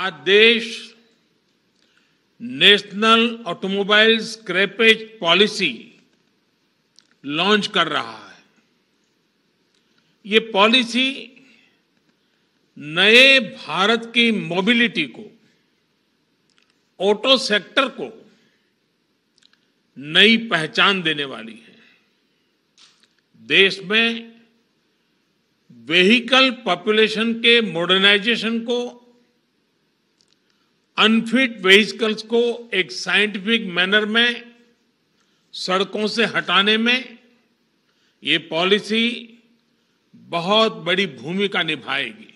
आज देश national automobile scrappage policy launch कर रहा है ये पॉलिसी नए भारत की मोबिलिटी को ऑटो सेक्टर को नई पहचान देने वाली है देश में व्हीकल पॉपुलेशन के मॉडर्नाइजेशन को अनफिट व्हीकल्स को एक साइंटिफिक मैनर में सड़कों से हटाने में ये पॉलिसी बहुत बड़ी भूमिका निभाएगी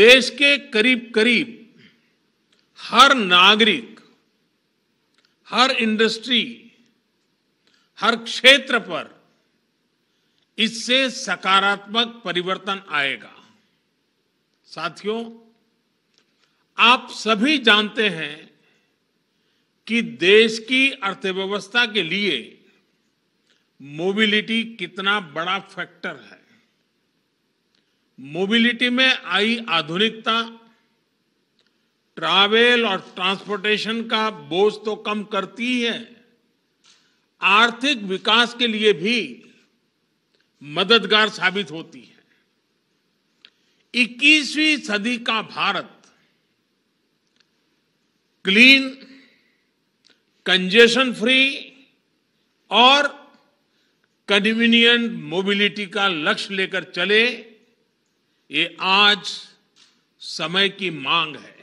देश के करीब करीब हर नागरिक हर इंडस्ट्री हर क्षेत्र पर इससे सकारात्मक परिवर्तन आएगा साथियों आप सभी जानते हैं कि देश की अर्थव्यवस्था के लिए मोबिलिटी कितना बड़ा फैक्टर है मोबिलिटी में आई आधुनिकता ट्रैवल और ट्रांसपोर्टेशन का बोझ तो कम करती है आर्थिक विकास के लिए भी मददगार साबित होती है 21वीं सदी का भारत क्लीन कंजेशन फ्री और कन्वीनियंट मोबिलिटी का लक्ष्य लेकर चले ये आज समय की मांग है